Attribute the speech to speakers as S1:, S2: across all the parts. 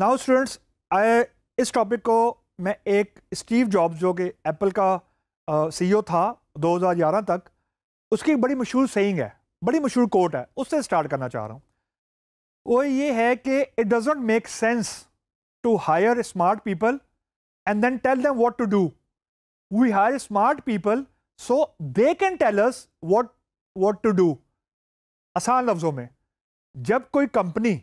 S1: Now students I इस topic को मैं एक स्टीव जॉब्स जो कि एप्पल का सीईओ e था 2011 तक उसकी बड़ी मशहूर सेइंग है बड़ी मशहूर कोट है उससे स्टार्ट करना चाह रहा हूँ वो ये है कि it does make sense to hire smart people and then tell them what to do we hire smart people so they can tell us what what to do आसान लफ्ज़ों में जब कोई कंपनी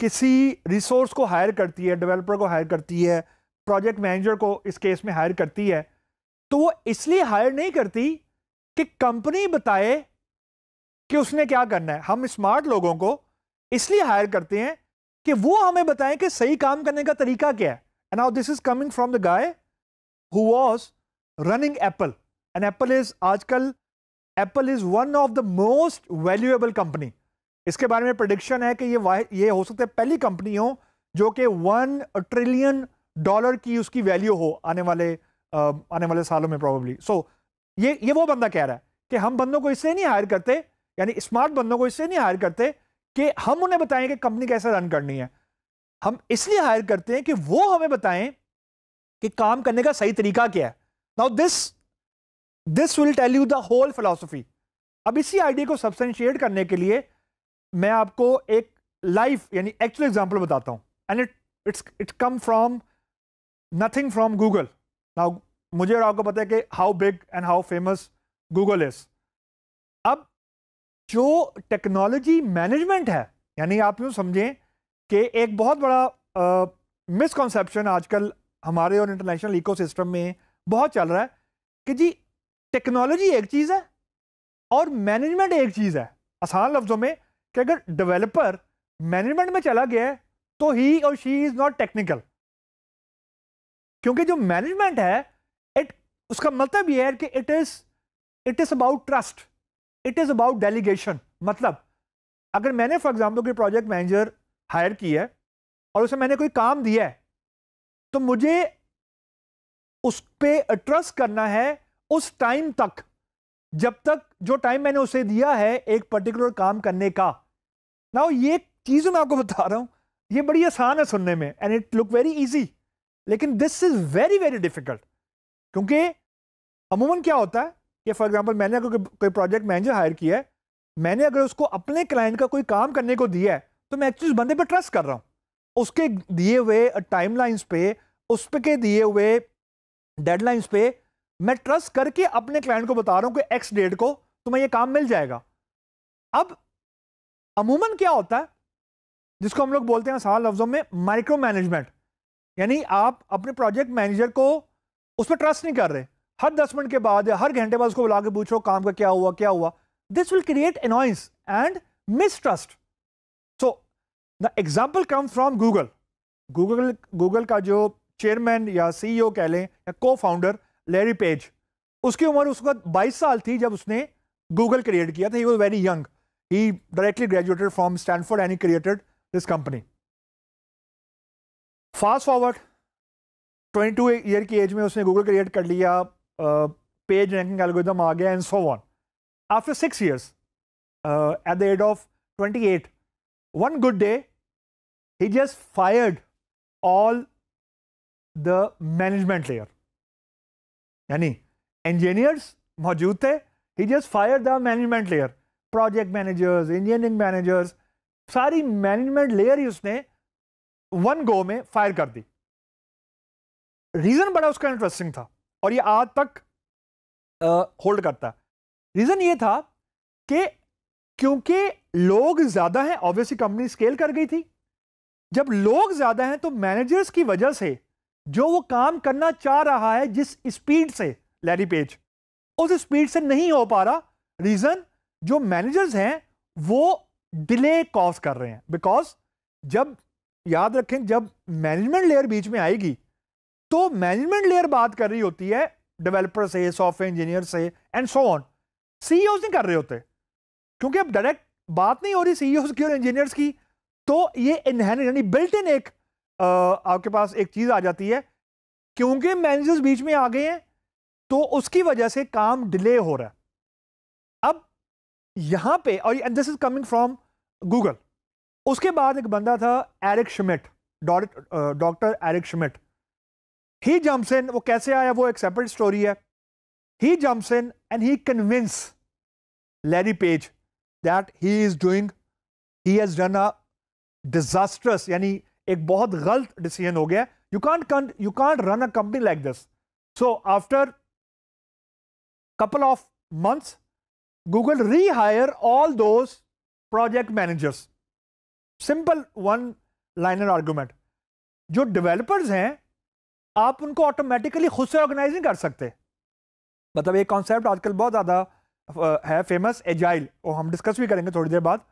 S1: किसी रिसोर्स को हायर करती है developer को हायर करती है प्रोजेक्ट मैनेजर को इस केस में हायर करती है तो वो इसलिए हायर नहीं करती कि कंपनी बताए कि उसने क्या करना है हम स्मार्ट लोगों को इसलिए हायर करते हैं कि वो हमें बताएं कि सही काम करने का तरीका क्या है and now this is coming from the guy who was running Apple and Apple is आजकल Apple is one of the most valuable company इसके बारे में प्रडिक्शन है कि ये ये हो सकता है पहली कंपनी हो जो कि वन ट्रिलियन डॉलर की उसकी वैल्यू हो आने वाले आने वाले सालों में प्रॉब्ली सो so, ये ये वो बंदा कह रहा है कि हम बंदों को इससे नहीं हायर करते यानी स्मार्ट बंदों को इससे नहीं हायर करते कि हम उन्हें बताएं कि कंपनी कैसे रन करनी है हम इसलिए हायर करते हैं कि वो हमें बताएं कि काम करने का सही तरीका क्या है now this this will tell you the whole philosophy अब इसी आइडिया को सब्सटेंशिएट करने के लिए मैं आपको एक लाइफ यानी एक्चुअल एग्जाम्पल बताता हूँ and it it's it come from nothing from Google now मुझे और आपको पता है कि how big and how famous Google is अब जो टेक्नोलॉजी मैनेजमेंट है यानी आप यूँ समझें कि एक बहुत बड़ा मिसकॉन्सेप्शन आजकल हमारे और इंटरनेशनल इकोसिस्टम में बहुत चल रहा है कि जी टेक्नोलॉजी एक चीज़ है और मैनेजमेंट एक चीज़ है आसान लफ्ज़ों में कि अगर डेवलपर मैनेजमेंट में चला गया है तो ही और शी इज नॉट टेक्निकल क्योंकि जो मैनेजमेंट है इट उसका मतलब यह है कि it is it is about trust it is about delegation मतलब अगर मैंने फॉर एग्जाम्पल कोई प्रोजेक्ट मैनेजर हायर किया है और उसे मैंने कोई काम दिया है तो मुझे उस पर ट्रस्ट करना है उस टाइम तक जब तक जो टाइम मैंने उसे दिया है एक पर्टिकुलर काम करने का ना ये चीज़ मैं आपको बता रहा हूं ये बड़ी आसान है सुनने में and it look very easy लेकिन this is very very difficult क्योंकि अमूमन क्या होता है कि फॉर एग्जांपल मैंने अगर कोई प्रोजेक्ट मैनेजर हायर किया है मैंने अगर उसको अपने क्लाइंट का कोई काम करने को दिया है तो मैं एक्चुअली उस बंदे पर ट्रस्ट कर रहा हूँ उसके दिए हुए टाइम पे उस पे के दिए हुए डेडलाइंस पे मैं ट्रस्ट करके अपने क्लाइंट को बता रहा हूँ कि एक्स डेट को तुम्हें ये काम मिल जाएगा अब अमूमन क्या होता है जिसको हम लोग बोलते हैं सवाल लफ्जों में माइक्रो मैनेजमेंट यानी आप अपने प्रोजेक्ट मैनेजर को उस पर ट्रस्ट नहीं कर रहे हर दस मिनट के बाद या हर घंटे बाद उसको बुला के पूछो काम का क्या हुआ क्या हुआ this will create annoyance and mistrust so the example come from Google Google Google का जो चेयरमैन या सीईओ e कह लें या को फाउंडर लेरी पेज उसकी उम्र उसका बाईस साल थी जब उसने गूगल क्रिएट किया था he was very young He directly graduated from Stanford and he created this company. Fast forward, 22 year old age में उसने Google created, कर uh, page ranking algorithm, and so on. After six years, uh, at the age of 28 one good day he just fired all the management layer यानी engineers he just fired the management layer project managers engineering managers सारी management layer ही उसने one गो में fire कर दी reason बड़ा उसका interesting था और ये आज तक होल्ड करता रीज़न ये था कि क्योंकि लोग ज़्यादा हैं ऑब्वियसली कंपनी स्केल कर गई थी जब लोग ज़्यादा हैं तो मैनेजर्स की वजह से जो वो काम करना चाह रहा है जिस स्पीड से लैरी पेज उस स्पीड से नहीं हो पा रहा रीज़न जो मैनेजर्स हैं वो डिले कॉज कर रहे हैं बिकॉज जब याद रखें जब मैनेजमेंट लेयर बीच में आएगी तो मैनेजमेंट लेयर बात कर रही होती है डेवलपर से सॉफ्टवेयर इंजीनियर से एंड सो ऑन सीईओ नहीं कर रहे होते क्योंकि अब डायरेक्ट बात नहीं हो रही सीईओ e की और इंजीनियर्स की तो ये यानी बिल्ट इन एक आ, आपके पास एक चीज़ आ जाती है क्योंकि मैनेजर्स बीच में आ गए हैं तो उसकी वजह से काम डिले हो रहा है यहां पे और this is coming from Google उसके बाद एक बंदा था Eric Schmidt doctor Eric Schmidt he jumps in वो कैसे आया वो एक सेपरेट स्टोरी है he jumps in and he convince Larry Page that he is doing he has done a disastrous यानी एक बहुत गलत डिसीजन हो गया you can't can't you can't run a company like this so after couple of months Google rehire all those project managers. Simple one liner argument जो developers हैं आप उनको ऑटोमेटिकली खुद से ऑर्गेनाइज नहीं कर सकते मतलब एक कॉन्सेप्ट आजकल बहुत ज़्यादा है फेमस एजाइल वो हम डिस्कस भी करेंगे थोड़ी देर बाद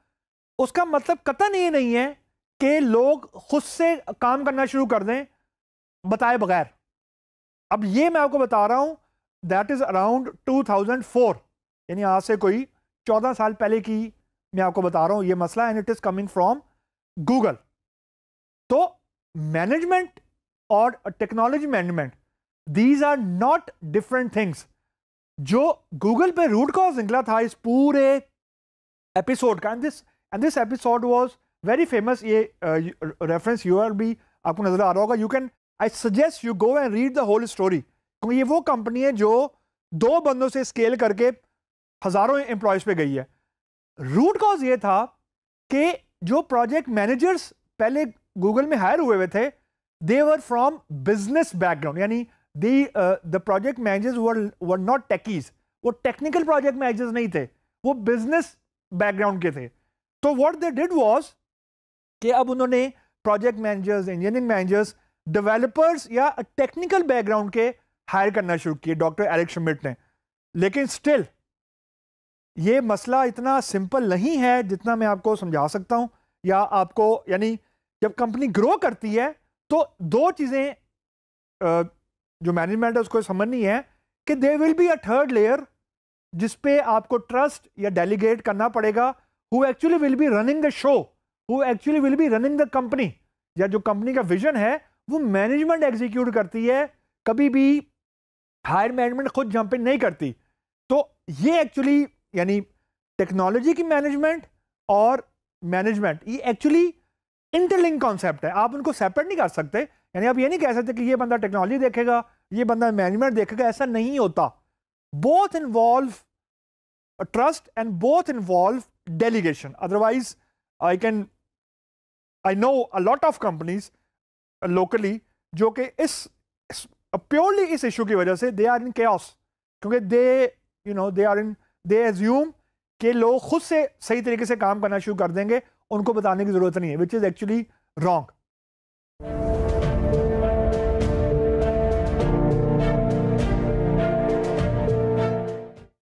S1: उसका मतलब कतन ये नहीं है कि लोग खुद से काम करना शुरू कर दें बताए बगैर अब ये मैं आपको बता रहा हूँ दैट इज़ अराउंड 2004 यानी आज से कोई चौदह साल पहले की मैं आपको बता रहा हूं ये मसला and it is coming from Google तो मैनेजमेंट और technology management these are not different things जो गूगल पे रूट कॉज निकला था इस पूरे एपिसोड का and this and this episode was very famous ये रेफरेंस यू आर भी आपको नजर आ रहा होगा you can I suggest you go and read the whole story क्योंकि ये वो कंपनी है जो दो बंदों से स्केल करके हज़ारों एम्प्लॉयज़ पे गई है रूट कॉज ये था कि जो प्रोजेक्ट मैनेजर्स पहले गूगल में हायर हुए हुए थे they were from business background यानी they the project managers were were not techies वो टेक्निकल प्रोजेक्ट मैनेजर्स नहीं थे वो बिजनेस बैकग्राउंड के थे तो व्हाट दे डिड वाज कि अब उन्होंने project managers engineering managers developers या टेक्निकल बैकग्राउंड के हायर करना शुरू किए डॉक्टर एरिक शमिट ने लेकिन स्टिल ये मसला इतना सिंपल नहीं है जितना मैं आपको समझा सकता हूं या आपको यानी जब कंपनी ग्रो करती है तो दो चीज़ें जो मैनेजमेंट है उसको समझनी है कि they will be a third layer जिस पे आपको ट्रस्ट या डेलीगेट करना पड़ेगा who actually will be running the show who actually will be running the company या जो कंपनी का विजन है वो मैनेजमेंट एग्जीक्यूट करती है कभी भी हायर मैनेजमेंट खुद जंपिंग नहीं करती तो ये एक्चुअली यानी टेक्नोलॉजी की मैनेजमेंट और मैनेजमेंट ये एक्चुअली इंटरलिंक कॉन्सेप्ट है आप उनको सेपरेट नहीं कर सकते यानी आप ये नहीं कह सकते कि ये बंदा टेक्नोलॉजी देखेगा ये बंदा मैनेजमेंट देखेगा ऐसा नहीं होता both involve trust and both involve delegation otherwise I can I know a lot of companies locally जो कि इस प्योरली इस इशू की वजह से दे आर इन के क्योंकि they you know they are in they assume के लोग खुद से सही तरीके से काम करना शुरू कर देंगे उनको बताने की ज़रूरत नहीं है विच इज़ एक्चुअली रॉन्ग